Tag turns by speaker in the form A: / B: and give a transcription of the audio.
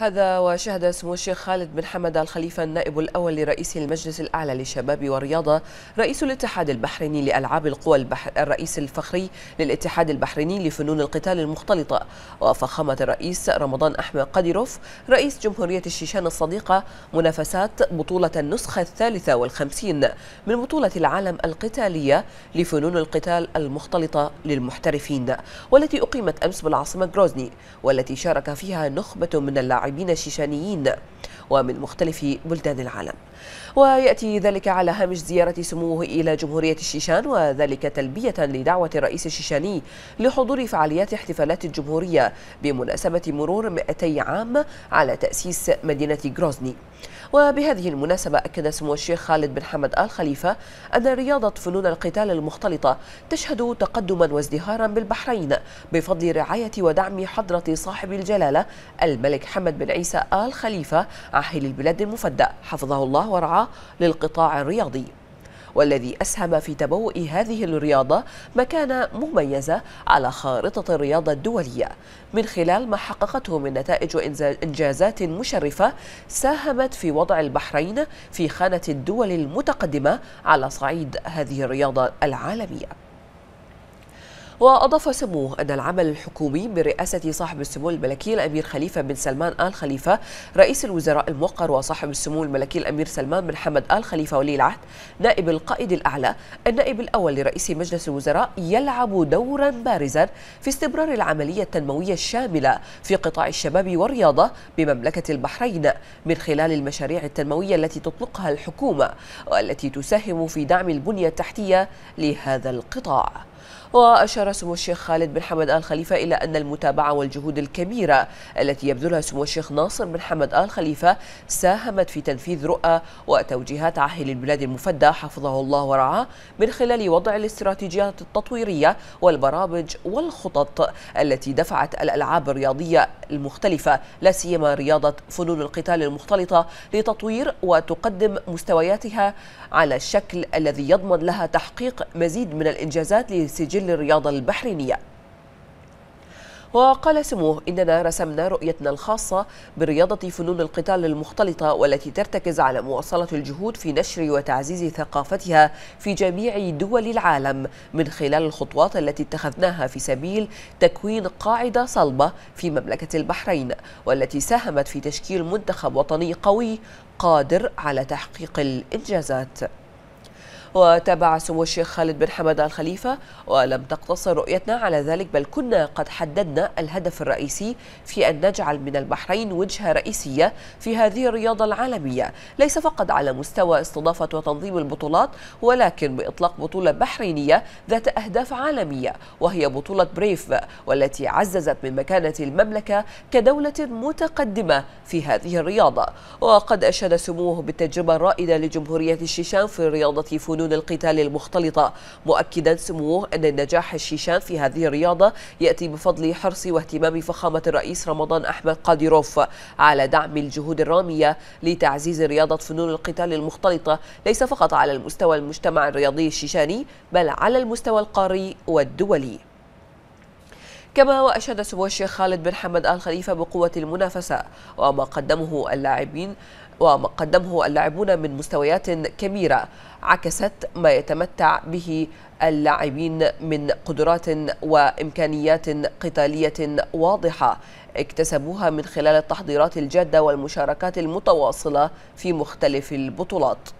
A: هذا وشهد سمو الشيخ خالد بن حمد الخليفة النائب الأول لرئيس المجلس الأعلى للشباب والرياضة رئيس الاتحاد البحريني لألعاب القوى البحر الرئيس الفخري للاتحاد البحريني لفنون القتال المختلطة وفخامة الرئيس رمضان أحمد قديروف رئيس جمهورية الشيشان الصديقة منافسات بطولة النسخة الثالثة والخمسين من بطولة العالم القتالية لفنون القتال المختلطة للمحترفين والتي أقيمت أمس بالعاصمة جروزني والتي شارك فيها نخبة من اللاعبين لاعبين شيشانيين ومن مختلف بلدان العالم ويأتي ذلك على هامش زيارة سموه إلى جمهورية الشيشان وذلك تلبية لدعوة الرئيس الشيشاني لحضور فعاليات احتفالات الجمهورية بمناسبة مرور 200 عام على تأسيس مدينة غروزني وبهذه المناسبة أكد سمو الشيخ خالد بن حمد آل خليفة أن رياضة فنون القتال المختلطة تشهد تقدما وازدهارا بالبحرين بفضل رعاية ودعم حضرة صاحب الجلالة الملك حمد بن عيسى آل خليفة عاحل البلاد المفدى حفظه الله ورعاه للقطاع الرياضي والذي أسهم في تبوء هذه الرياضة مكانة مميزة على خارطة الرياضة الدولية من خلال ما حققته من نتائج وإنجازات مشرفة ساهمت في وضع البحرين في خانة الدول المتقدمة على صعيد هذه الرياضة العالمية وأضاف سموه أن العمل الحكومي برئاسة صاحب السمو الملكي الأمير خليفة بن سلمان آل خليفة رئيس الوزراء الموقر وصاحب السمو الملكي الأمير سلمان بن حمد آل خليفة ولي العهد نائب القائد الأعلى النائب الأول لرئيس مجلس الوزراء يلعب دورا بارزا في استمرار العملية التنموية الشاملة في قطاع الشباب والرياضة بمملكة البحرين من خلال المشاريع التنموية التي تطلقها الحكومة والتي تساهم في دعم البنية التحتية لهذا القطاع وأشار سمو الشيخ خالد بن حمد آل خليفة إلى أن المتابعة والجهود الكبيرة التي يبذلها سمو الشيخ ناصر بن حمد آل خليفة ساهمت في تنفيذ رؤى وتوجيهات عاهل البلاد المفدى حفظه الله ورعاه من خلال وضع الاستراتيجيات التطويرية والبرامج والخطط التي دفعت الألعاب الرياضية المختلفة لا سيما رياضة فنون القتال المختلطة لتطوير وتقدم مستوياتها على الشكل الذي يضمن لها تحقيق مزيد من الإنجازات لسجل الرياضة البحرينية وقال سموه إننا رسمنا رؤيتنا الخاصة برياضة فنون القتال المختلطة والتي ترتكز على مواصلة الجهود في نشر وتعزيز ثقافتها في جميع دول العالم من خلال الخطوات التي اتخذناها في سبيل تكوين قاعدة صلبة في مملكة البحرين والتي ساهمت في تشكيل منتخب وطني قوي قادر على تحقيق الإنجازات وتابع سمو الشيخ خالد بن حمد الخليفة خليفة ولم تقتصر رؤيتنا على ذلك بل كنا قد حددنا الهدف الرئيسي في أن نجعل من البحرين وجهة رئيسية في هذه الرياضة العالمية ليس فقط على مستوى استضافة وتنظيم البطولات ولكن بإطلاق بطولة بحرينية ذات أهداف عالمية وهي بطولة بريف والتي عززت من مكانة المملكة كدولة متقدمة في هذه الرياضة وقد أشاد سموه بالتجربة الرائدة لجمهورية الشيشان في رياضة فون فنون القتال المختلطة مؤكدا سموه أن النجاح الشيشان في هذه الرياضة يأتي بفضل حرص واهتمام فخامة الرئيس رمضان أحمد قادروف على دعم الجهود الرامية لتعزيز رياضة فنون القتال المختلطة ليس فقط على المستوى المجتمع الرياضي الشيشاني بل على المستوى القاري والدولي كما وأشاد سمو الشيخ خالد بن حمد آل خليفة بقوة المنافسة وما قدمه اللاعبين وما قدمه اللاعبون من مستويات كبيرة عكست ما يتمتع به اللاعبين من قدرات وإمكانيات قتالية واضحة اكتسبوها من خلال التحضيرات الجادة والمشاركات المتواصلة في مختلف البطولات